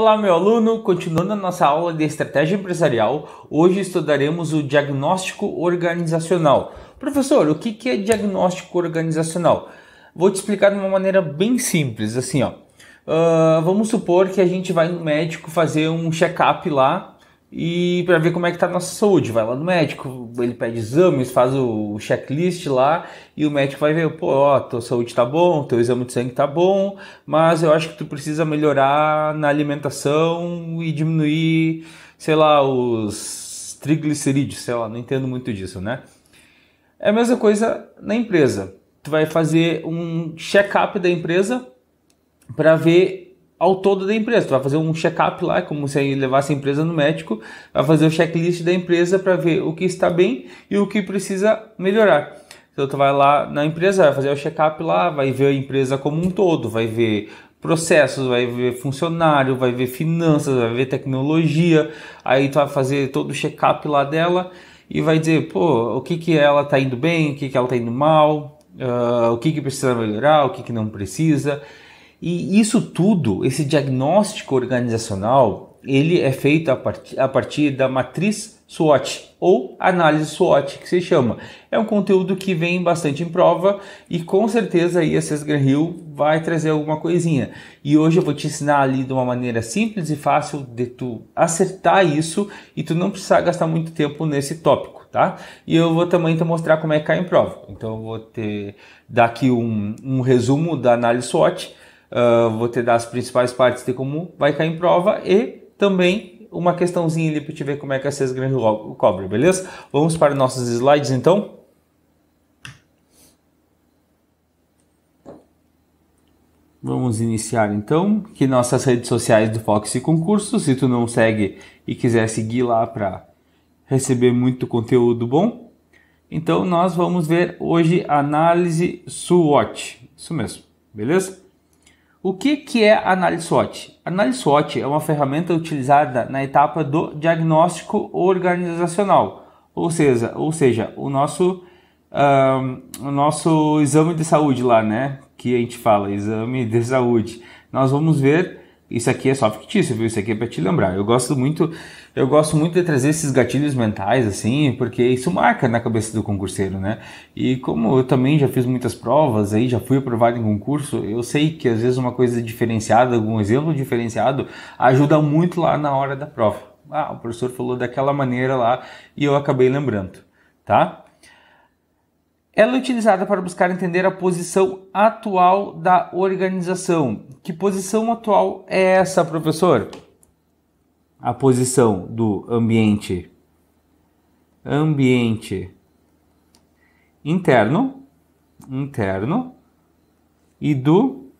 Olá, meu aluno! Continuando a nossa aula de estratégia empresarial, hoje estudaremos o diagnóstico organizacional. Professor, o que é diagnóstico organizacional? Vou te explicar de uma maneira bem simples, assim, ó. Uh, vamos supor que a gente vai no médico fazer um check-up lá e para ver como é que tá a nossa saúde. Vai lá no médico, ele pede exames, faz o checklist lá e o médico vai ver, pô, ó, tua saúde tá bom, teu exame de sangue tá bom, mas eu acho que tu precisa melhorar na alimentação e diminuir, sei lá, os triglicerídeos, sei lá, não entendo muito disso, né? É a mesma coisa na empresa. Tu vai fazer um check-up da empresa para ver ao todo da empresa. Tu vai fazer um check-up lá, é como se levasse a empresa no médico, vai fazer o checklist da empresa para ver o que está bem e o que precisa melhorar. Então tu vai lá na empresa, vai fazer o check-up lá, vai ver a empresa como um todo, vai ver processos, vai ver funcionário, vai ver finanças, vai ver tecnologia, aí tu vai fazer todo o check-up lá dela e vai dizer, pô, o que que ela tá indo bem, o que que ela tá indo mal, uh, o que que precisa melhorar, o que que não precisa. E isso tudo, esse diagnóstico organizacional, ele é feito a, part a partir da matriz SWOT ou análise SWOT, que se chama. É um conteúdo que vem bastante em prova e com certeza aí a Sesgran Hill vai trazer alguma coisinha. E hoje eu vou te ensinar ali de uma maneira simples e fácil de tu acertar isso e tu não precisar gastar muito tempo nesse tópico, tá? E eu vou também te mostrar como é que cai em prova. Então eu vou te dar aqui um, um resumo da análise SWOT Uh, vou te dar as principais partes de como vai cair em prova e também uma questãozinha ali para te ver como é que a César Grande cobre, beleza? Vamos para nossos slides então. Vamos iniciar então que nossas redes sociais do Fox e Concurso, se tu não segue e quiser seguir lá para receber muito conteúdo bom. Então nós vamos ver hoje análise SWOT, isso mesmo, beleza? O que, que é análise SWOT? Análise SWOT é uma ferramenta utilizada na etapa do diagnóstico organizacional, ou seja, ou seja o, nosso, um, o nosso exame de saúde lá, né? Que a gente fala, exame de saúde. Nós vamos ver, isso aqui é só fictício, viu? Isso aqui é para te lembrar. Eu gosto muito eu gosto muito de trazer esses gatilhos mentais, assim, porque isso marca na cabeça do concurseiro, né? E como eu também já fiz muitas provas, aí já fui aprovado em concurso, eu sei que às vezes uma coisa diferenciada, algum exemplo diferenciado, ajuda muito lá na hora da prova. Ah, o professor falou daquela maneira lá e eu acabei lembrando, tá? Ela é utilizada para buscar entender a posição atual da organização. Que posição atual é essa, professor? a posição do ambiente ambiente interno interno e do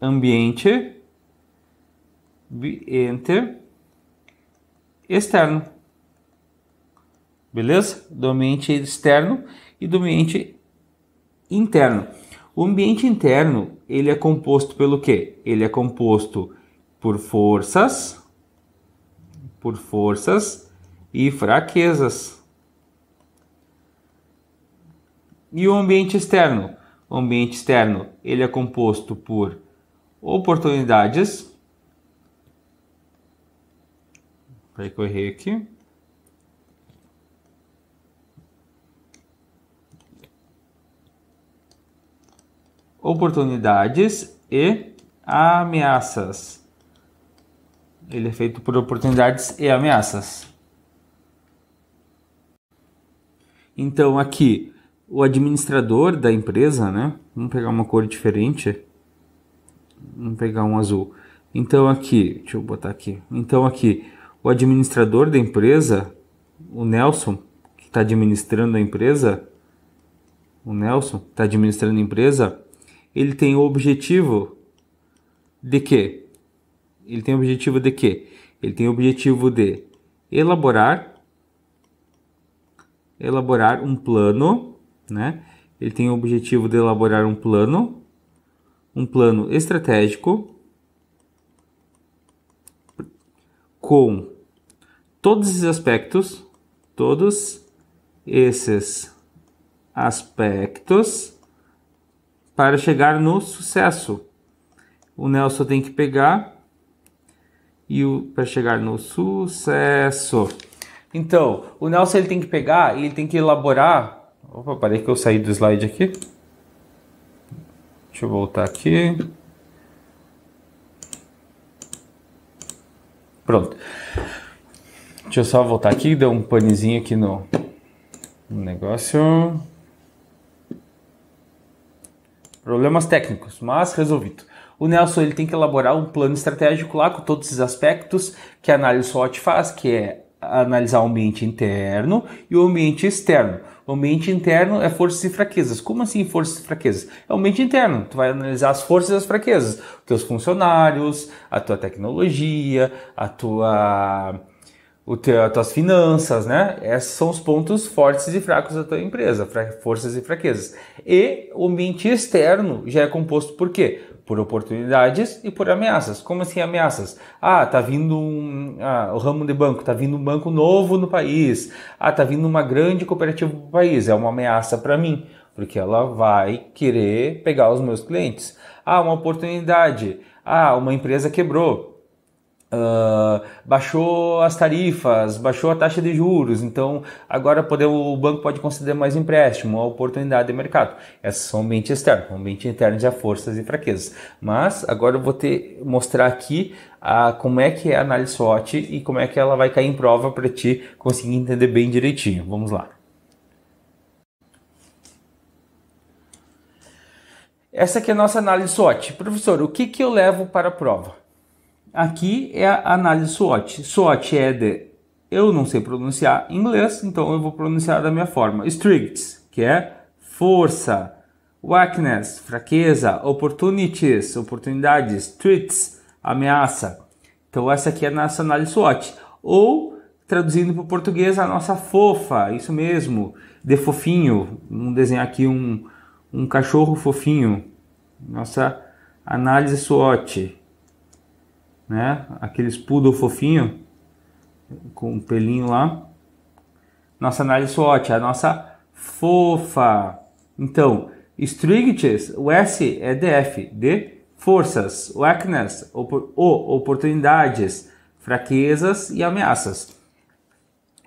ambiente enter externo. Beleza? Do ambiente externo e do ambiente interno. O ambiente interno, ele é composto pelo que Ele é composto por forças por forças e fraquezas. E o ambiente externo? O ambiente externo ele é composto por oportunidades. para que aqui. Oportunidades e ameaças. Ele é feito por oportunidades e ameaças. Então aqui, o administrador da empresa, né? Vamos pegar uma cor diferente. Vamos pegar um azul. Então aqui, deixa eu botar aqui. Então aqui, o administrador da empresa, o Nelson, que está administrando a empresa, o Nelson está administrando a empresa, ele tem o objetivo de quê? ele tem o objetivo de quê? Ele tem o objetivo de elaborar elaborar um plano, né? Ele tem o objetivo de elaborar um plano, um plano estratégico com todos esses aspectos, todos esses aspectos para chegar no sucesso. O Nelson tem que pegar e para chegar no sucesso. Então, o Nelson ele tem que pegar e ele tem que elaborar. Opa, parei que eu saí do slide aqui. Deixa eu voltar aqui. Pronto. Deixa eu só voltar aqui, deu um panezinho aqui no, no negócio. Problemas técnicos, mas resolvido. O Nelson ele tem que elaborar um plano estratégico lá com todos esses aspectos que a é análise SWOT faz, que é analisar o ambiente interno e o ambiente externo. O ambiente interno é forças e fraquezas. Como assim forças e fraquezas? É o ambiente interno. Tu vai analisar as forças e as fraquezas. Os teus funcionários, a tua tecnologia, a tua o teu, as tuas finanças, né? Esses são os pontos fortes e fracos da tua empresa, forças e fraquezas. E o ambiente externo já é composto por quê? Por oportunidades e por ameaças. Como assim ameaças? Ah, tá vindo um, ah, o ramo de banco, tá vindo um banco novo no país. Ah, tá vindo uma grande cooperativa no país. É uma ameaça para mim, porque ela vai querer pegar os meus clientes. Ah, uma oportunidade. Ah, uma empresa quebrou Uh, baixou as tarifas, baixou a taxa de juros, então agora poder, o banco pode conceder mais empréstimo, uma oportunidade de mercado. Essas são ambiente externo, o ambiente interno já forças e fraquezas. Mas agora eu vou te mostrar aqui a, como é que é a análise SWOT e como é que ela vai cair em prova para ti conseguir entender bem direitinho. Vamos lá. Essa aqui é a nossa análise SWOT. Professor, o que, que eu levo para a prova? Aqui é a análise SWOT. SWOT é de eu não sei pronunciar em inglês, então eu vou pronunciar da minha forma. Strengths, que é força. Weakness, fraqueza. Opportunities, oportunidades. Threats, ameaça. Então essa aqui é a nossa análise SWOT. Ou, traduzindo para o português, a nossa fofa, isso mesmo. De fofinho, vamos desenhar aqui um, um cachorro fofinho. Nossa análise SWOT né? Aqueles poodle fofinho com um pelinho lá. Nossa análise SWOT, a nossa fofa. Então, stricts, o S é DF, de forças, weakness, opor, o, oportunidades, fraquezas e ameaças.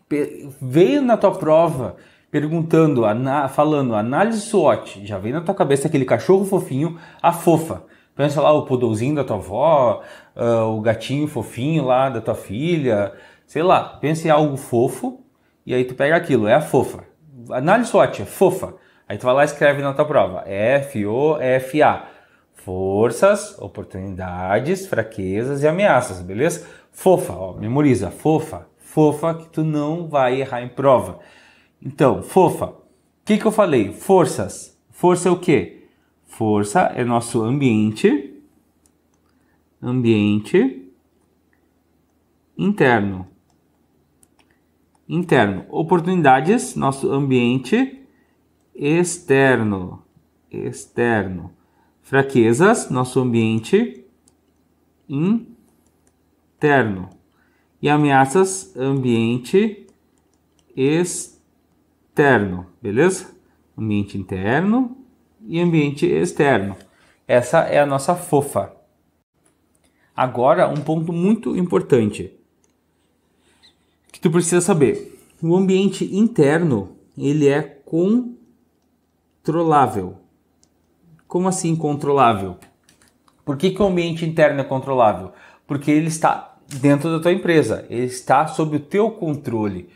Pe veio na tua prova perguntando, falando análise SWOT, já veio na tua cabeça aquele cachorro fofinho, a fofa. Pensa lá o pudolzinho da tua avó, uh, o gatinho fofinho lá da tua filha, sei lá, pensa em algo fofo e aí tu pega aquilo, é a fofa. Análise SWOT, fofa. Aí tu vai lá e escreve na tua prova, F-O-F-A. Forças, oportunidades, fraquezas e ameaças, beleza? Fofa, ó, memoriza, fofa, fofa que tu não vai errar em prova. Então, fofa, o que, que eu falei? Forças. Força é o quê? Força é nosso ambiente, ambiente interno. Interno. Oportunidades, nosso ambiente externo. Externo. Fraquezas, nosso ambiente interno. E ameaças, ambiente externo. Beleza? Ambiente interno, e ambiente externo. Essa é a nossa fofa. Agora, um ponto muito importante que tu precisa saber. O ambiente interno, ele é controlável. Como assim controlável? Por que, que o ambiente interno é controlável? Porque ele está dentro da tua empresa, ele está sob o teu controle.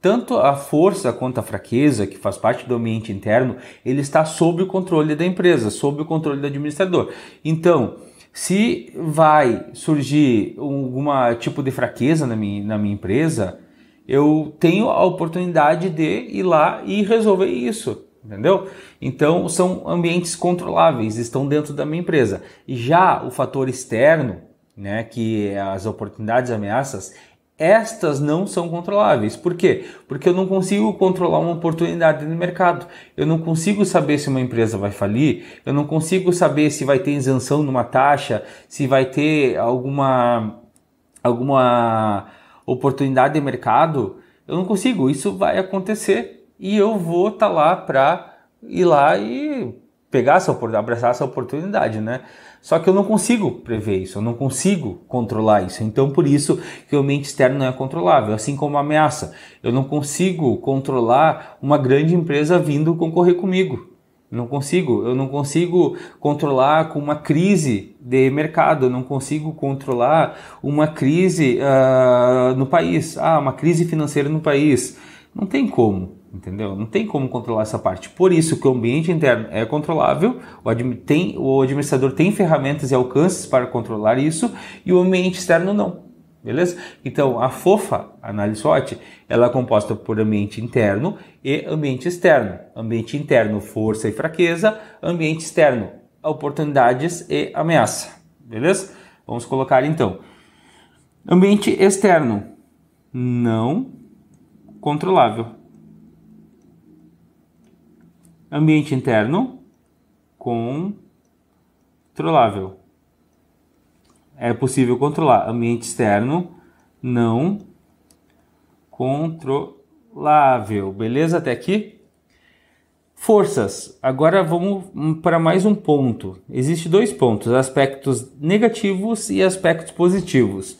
Tanto a força quanto a fraqueza, que faz parte do ambiente interno, ele está sob o controle da empresa, sob o controle do administrador. Então, se vai surgir algum tipo de fraqueza na minha, na minha empresa, eu tenho a oportunidade de ir lá e resolver isso, entendeu? Então, são ambientes controláveis, estão dentro da minha empresa. Já o fator externo, né, que as oportunidades, ameaças, estas não são controláveis. Por quê? Porque eu não consigo controlar uma oportunidade no mercado. Eu não consigo saber se uma empresa vai falir, eu não consigo saber se vai ter isenção numa taxa, se vai ter alguma alguma oportunidade de mercado. Eu não consigo, isso vai acontecer e eu vou estar tá lá para ir lá e pegar essa abraçar essa oportunidade, né? Só que eu não consigo prever isso, eu não consigo controlar isso. Então, por isso que o ambiente externo não é controlável, assim como a ameaça. Eu não consigo controlar uma grande empresa vindo concorrer comigo. Não consigo, eu não consigo controlar com uma crise de mercado, eu não consigo controlar uma crise uh, no país, ah, uma crise financeira no país. Não tem como. Entendeu? Não tem como controlar essa parte. Por isso que o ambiente interno é controlável, o, tem, o administrador tem ferramentas e alcances para controlar isso e o ambiente externo não. Beleza? Então, a FOFA, a análise SWOT, ela é composta por ambiente interno e ambiente externo. Ambiente interno, força e fraqueza. Ambiente externo, oportunidades e ameaça. Beleza? Vamos colocar então. Ambiente externo, não controlável ambiente interno controlável. É possível controlar. Ambiente externo não controlável. Beleza até aqui? Forças. Agora vamos para mais um ponto. Existem dois pontos: aspectos negativos e aspectos positivos.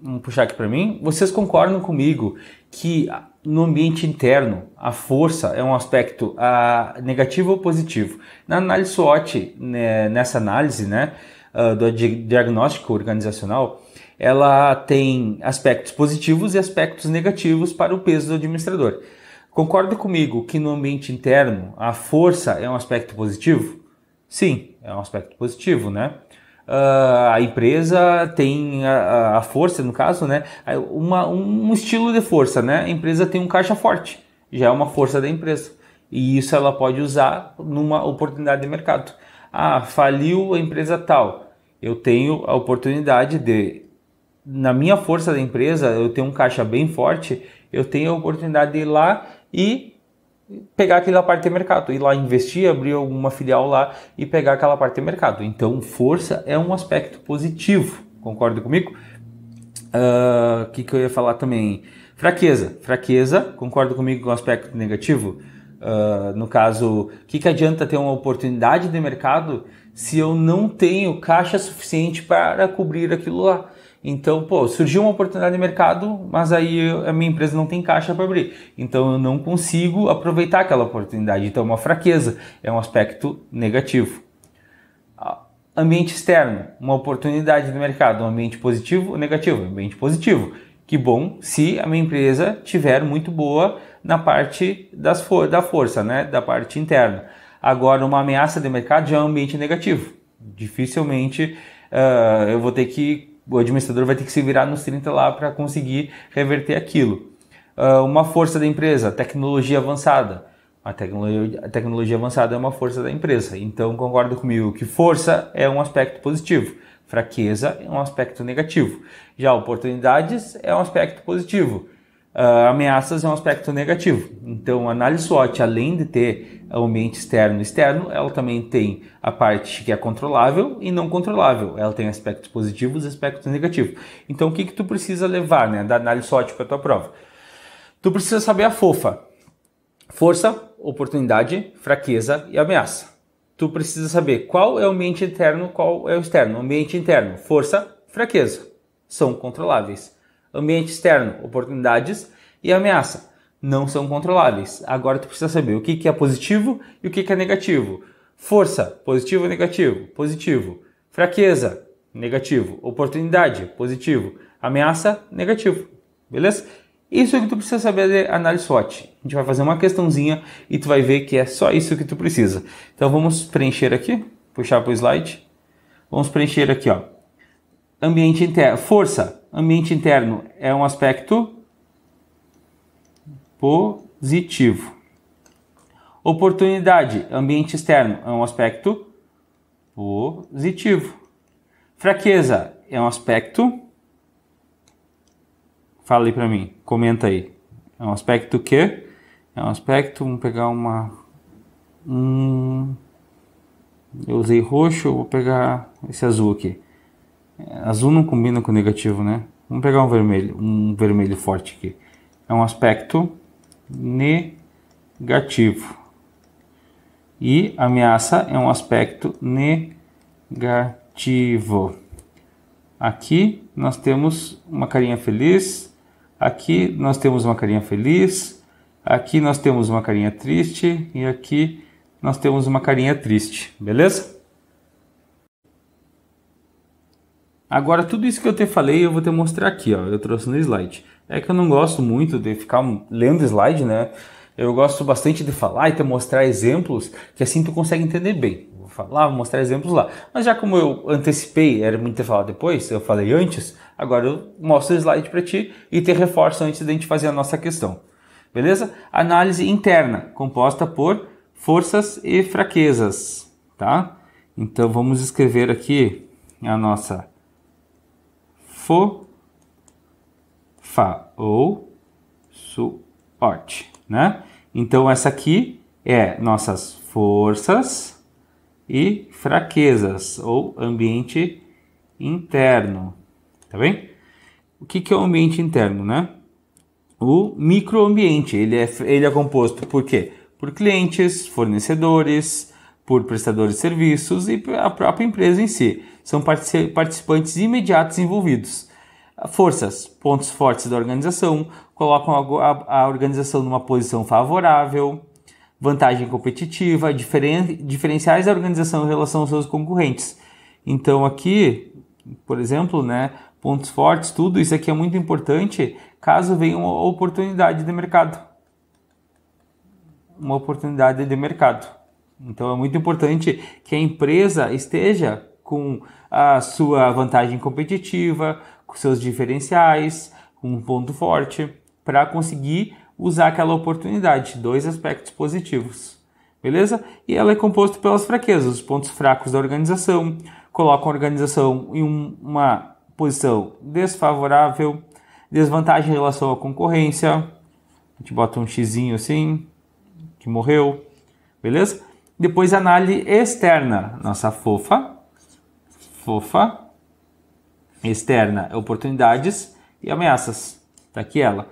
Vamos puxar aqui para mim. Vocês concordam comigo que no ambiente interno, a força é um aspecto a, negativo ou positivo. Na análise SWOT, né, nessa análise né, uh, do diagnóstico organizacional, ela tem aspectos positivos e aspectos negativos para o peso do administrador. Concorda comigo que no ambiente interno a força é um aspecto positivo? Sim, é um aspecto positivo, né? Ah, a empresa tem a, a, força, no caso, né? Uma, um estilo de força, né? A empresa tem um caixa forte, já é uma força da empresa. E isso ela pode usar numa oportunidade de mercado. Ah, faliu a empresa tal. Eu tenho a oportunidade de, na minha força da empresa, eu tenho um caixa bem forte, eu tenho a oportunidade de ir lá e pegar aquela parte de mercado, ir lá investir, abrir alguma filial lá e pegar aquela parte de mercado. Então, força é um aspecto positivo, concorda comigo? O uh, ah, que, que eu ia falar também? Fraqueza. Fraqueza, concorda comigo com o aspecto negativo? Uh, no caso, o que, que adianta ter uma oportunidade de mercado se eu não tenho caixa suficiente para cobrir aquilo lá? Então, pô, surgiu uma oportunidade de mercado, mas aí a minha empresa não tem caixa para abrir. Então eu não consigo aproveitar aquela oportunidade. Então é uma fraqueza, é um aspecto negativo. Ambiente externo, uma oportunidade de mercado, um ambiente positivo ou negativo? Ambiente positivo. Que bom se a minha empresa tiver muito boa na parte das for da força, né? da parte interna. Agora, uma ameaça de mercado já é um ambiente negativo. Dificilmente uh, eu vou ter que o administrador vai ter que se virar nos 30 lá para conseguir reverter aquilo. Uh, uma força da empresa, tecnologia avançada. A tecnologia, a tecnologia avançada é uma força da empresa. Então, concorda comigo que força é um aspecto positivo, fraqueza é um aspecto negativo. Já oportunidades é um aspecto positivo, Uh, ameaças é um aspecto negativo. Então, a análise SWOT, além de ter o ambiente externo e externo, ela também tem a parte que é controlável e não controlável. Ela tem aspectos positivos e aspectos negativos. Então, o que, que tu precisa levar né, da análise SWOT para a tua prova? Tu precisa saber a fofa. Força, oportunidade, fraqueza e ameaça. Tu precisa saber qual é o ambiente interno, qual é o externo. O ambiente interno, força, fraqueza. São controláveis Ambiente externo, oportunidades e ameaça não são controláveis. Agora tu precisa saber o que, é positivo e o que, é negativo. Força, positivo ou negativo? Positivo. Fraqueza, negativo. Oportunidade, positivo. Ameaça, negativo. Beleza? Isso é o que tu precisa saber de análise SWOT. A gente vai fazer uma questãozinha e tu vai ver que é só isso que tu precisa. Então vamos preencher aqui, puxar para o slide. Vamos preencher aqui, ó. Ambiente interno, força, ambiente interno é um aspecto positivo. Oportunidade, ambiente externo é um aspecto positivo. Fraqueza é um aspecto. Fala aí para mim, comenta aí. É um aspecto que é um aspecto. Vamos pegar uma. Hum, eu usei roxo, vou pegar esse azul aqui. É, azul não combina com negativo, né? Vamos pegar um vermelho, um vermelho forte aqui. É um aspecto negativo. E ameaça é um aspecto negativo. Aqui nós temos uma carinha feliz, aqui nós temos uma carinha feliz, aqui nós temos uma carinha triste e aqui nós temos uma carinha triste, beleza? Agora, tudo isso que eu te falei, eu vou te mostrar aqui, ó. Eu trouxe no slide. É que eu não gosto muito de ficar lendo slide, né? Eu gosto bastante de falar e te mostrar exemplos que assim tu consegue entender bem. Vou falar, vou mostrar exemplos lá. Mas já como eu antecipei, era muito te falar depois, eu falei antes, agora eu mostro o slide para ti e te reforço antes de a gente fazer a nossa questão. Beleza? Análise interna, composta por forças e fraquezas, tá? Então vamos escrever aqui a nossa fo, fa ou suporte, né? Então essa aqui é nossas forças e fraquezas ou ambiente interno, tá bem? O que, que é o ambiente interno, né? O microambiente, ele é, ele é composto por quê? Por clientes, fornecedores, por prestadores de serviços e a própria empresa em si. São participantes imediatos envolvidos. Forças, pontos fortes da organização, colocam a, a organização numa posição favorável, vantagem competitiva, diferen, diferenciais da organização em relação aos seus concorrentes. Então aqui, por exemplo, né, pontos fortes, tudo isso aqui é muito importante caso venha uma oportunidade de mercado. Uma oportunidade de mercado. Então é muito importante que a empresa esteja com a sua vantagem competitiva, com seus diferenciais, um ponto forte, para conseguir usar aquela oportunidade. Dois aspectos positivos. Beleza? E ela é composta pelas fraquezas, os pontos fracos da organização, colocam a organização em uma posição desfavorável, desvantagem em relação à concorrência. A gente bota um xizinho assim, que morreu, beleza? Depois análise externa, nossa fofa, fofa, externa, oportunidades e ameaças. Tá aqui ela.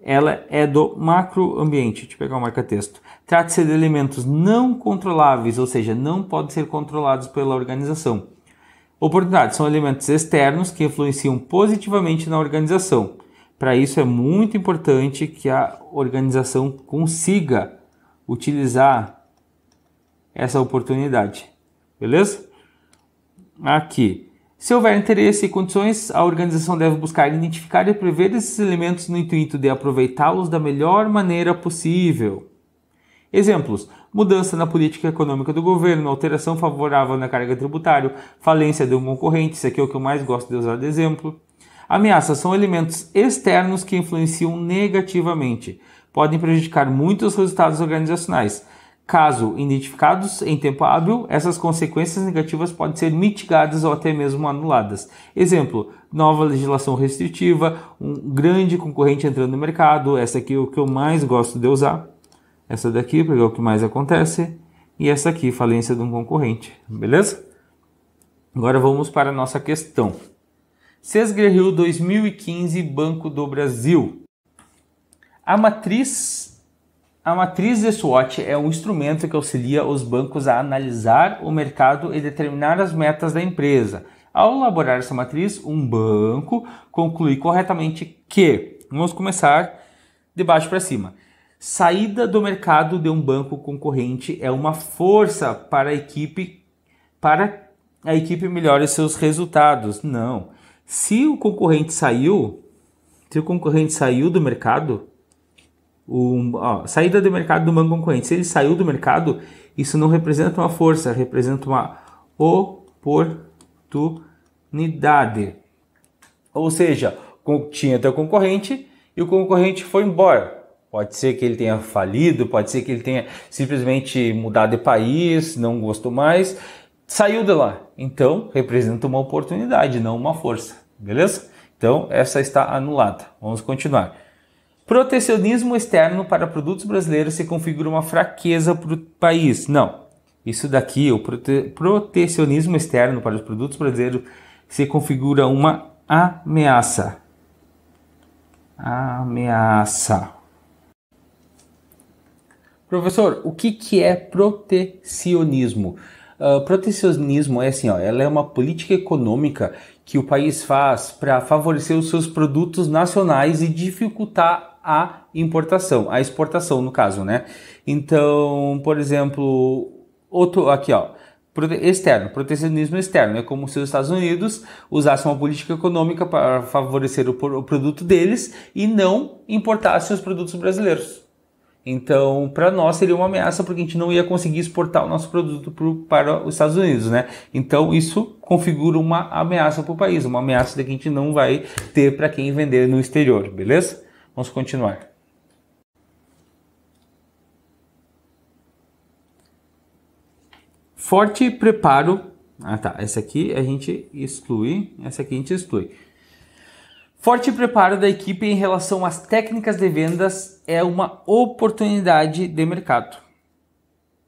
Ela é do macroambiente. Deixa eu pegar o marca-texto. Trata-se de elementos não controláveis, ou seja, não podem ser controlados pela organização. Oportunidades são elementos externos que influenciam positivamente na organização. Para isso é muito importante que a organização consiga utilizar essa oportunidade. Beleza? Aqui. Se houver interesse e condições, a organização deve buscar identificar e prever esses elementos no intuito de aproveitá-los da melhor maneira possível. Exemplos: mudança na política econômica do governo, alteração favorável na carga tributária, falência de um concorrente, isso aqui é o que eu mais gosto de usar de exemplo. Ameaças são elementos externos que influenciam negativamente, podem prejudicar muito os resultados organizacionais, Caso identificados em tempo hábil, essas consequências negativas podem ser mitigadas ou até mesmo anuladas. Exemplo, nova legislação restritiva, um grande concorrente entrando no mercado, essa aqui é o que eu mais gosto de usar, essa daqui, porque é o que mais acontece, e essa aqui, falência de um concorrente, beleza? Agora vamos para a nossa questão. Sesgre 2015, Banco do Brasil. A matriz a matriz de SWOT é um instrumento que auxilia os bancos a analisar o mercado e determinar as metas da empresa. Ao elaborar essa matriz, um banco conclui corretamente que, vamos começar de baixo para cima. Saída do mercado de um banco concorrente é uma força para a equipe para a equipe melhore seus resultados. Não. Se o concorrente saiu, se o concorrente saiu do mercado, ó, saída do mercado do banco concorrente. Se ele saiu do mercado, isso não representa uma força, representa uma oportunidade. Ou seja, tinha teu concorrente e o concorrente foi embora. Pode ser que ele tenha falido, pode ser que ele tenha simplesmente mudado de país, não gostou mais, saiu de lá. Então, representa uma oportunidade, não uma força. Beleza? Então, essa está anulada. Vamos continuar. Protecionismo externo para produtos brasileiros se configura uma fraqueza para o país. Não. Isso daqui, o prote protecionismo externo para os produtos brasileiros se configura uma ameaça. Ameaça. Professor, o que, que é protecionismo? Uh, protecionismo é assim, ó, ela é uma política econômica que o país faz para favorecer os seus produtos nacionais e dificultar a importação, a exportação no caso, né? Então, por exemplo, outro aqui, ó, externo, protecionismo externo. É como se os Estados Unidos usassem uma política econômica para favorecer o, o produto deles e não importassem os produtos brasileiros. Então, para nós seria uma ameaça porque a gente não ia conseguir exportar o nosso produto pro, para os Estados Unidos, né? Então, isso configura uma ameaça para o país, uma ameaça que a gente não vai ter para quem vender no exterior, beleza? Vamos continuar. Forte preparo. Ah, tá. Essa aqui a gente exclui, essa aqui a gente exclui. Forte preparo da equipe em relação às técnicas de vendas é uma oportunidade de mercado.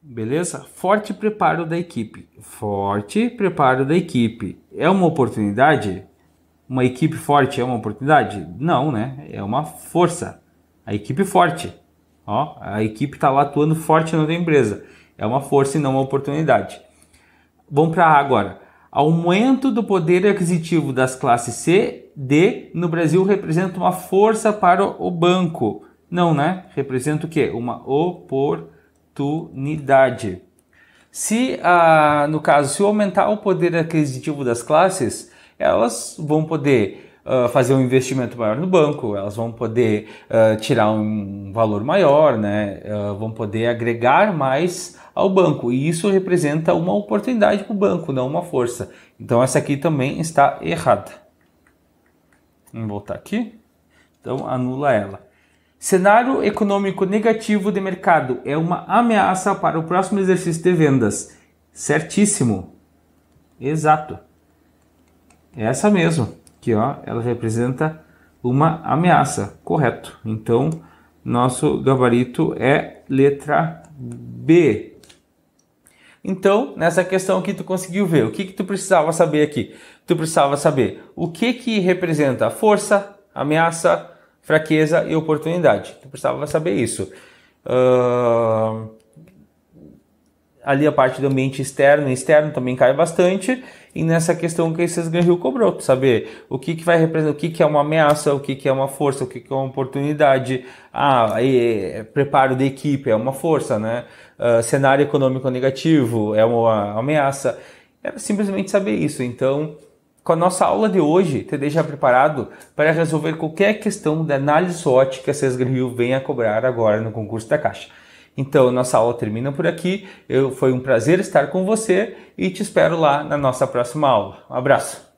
Beleza? Forte preparo da equipe. Forte preparo da equipe. É uma oportunidade? Uma equipe forte é uma oportunidade? Não, né? É uma força. A equipe forte. Ó, a equipe está lá atuando forte na empresa. É uma força e não uma oportunidade. Vamos para A agora. Aumento do poder aquisitivo das classes C D no Brasil representa uma força para o banco. Não, né? Representa o quê? Uma oportunidade. Se, ah, no caso, se aumentar o poder aquisitivo das classes, elas vão poder uh, fazer um investimento maior no banco, elas vão poder uh, tirar um valor maior, né? Uh, vão poder agregar mais ao banco. E isso representa uma oportunidade para o banco, não uma força. Então, essa aqui também está errada. Vamos voltar aqui. Então, anula ela. Cenário econômico negativo de mercado é uma ameaça para o próximo exercício de vendas. Certíssimo. Exato. É essa mesmo. Aqui, ó, ela representa uma ameaça. Correto. Então, nosso gabarito é letra B. Então, nessa questão aqui tu conseguiu ver, o que, que tu precisava saber aqui? Tu precisava saber o que, que representa força, ameaça, fraqueza e oportunidade. Tu precisava saber isso. Uh... Ali a parte do ambiente externo e externo também cai bastante e nessa questão que a ganhou cobrou, saber o que, que vai representar, o que, que é uma ameaça, o que, que é uma força, o que, que é uma oportunidade. Ah, e, preparo da equipe é uma força, né? Uh, cenário econômico negativo é uma ameaça. Era simplesmente saber isso. Então, com a nossa aula de hoje, te deixa preparado para resolver qualquer questão de análise SWOT que a César Hill venha cobrar agora no concurso da Caixa. Então, nossa aula termina por aqui. Eu, foi um prazer estar com você e te espero lá na nossa próxima aula. Um abraço!